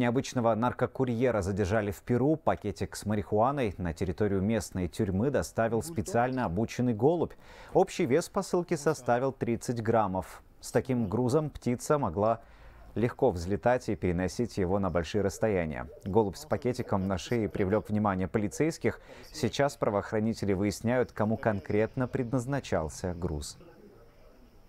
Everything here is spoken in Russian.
Необычного наркокурьера задержали в Перу. Пакетик с марихуаной на территорию местной тюрьмы доставил специально обученный голубь. Общий вес посылки составил 30 граммов. С таким грузом птица могла легко взлетать и переносить его на большие расстояния. Голубь с пакетиком на шее привлек внимание полицейских. Сейчас правоохранители выясняют, кому конкретно предназначался груз.